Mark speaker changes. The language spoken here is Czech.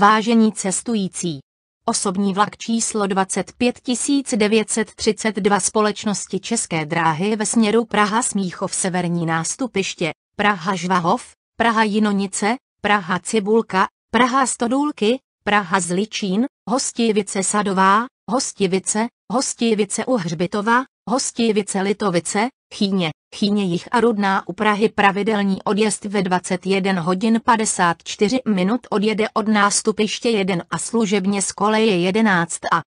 Speaker 1: Vážení cestující, osobní vlak číslo 25932 společnosti České dráhy ve směru Praha Smíchov severní nástupiště, Praha Žvahov, Praha Jinonice, Praha Cibulka, Praha Stodůlky, Praha Zličín, Hostivice Sadová, Hostivice, Hostivice u Hřbitova, Hostivice Litovice, Chýně, Chýně jich a Rudná u Prahy pravidelní odjezd ve 21 hodin 54 minut odjede od nástupiště 1 a služebně z koleje 11 a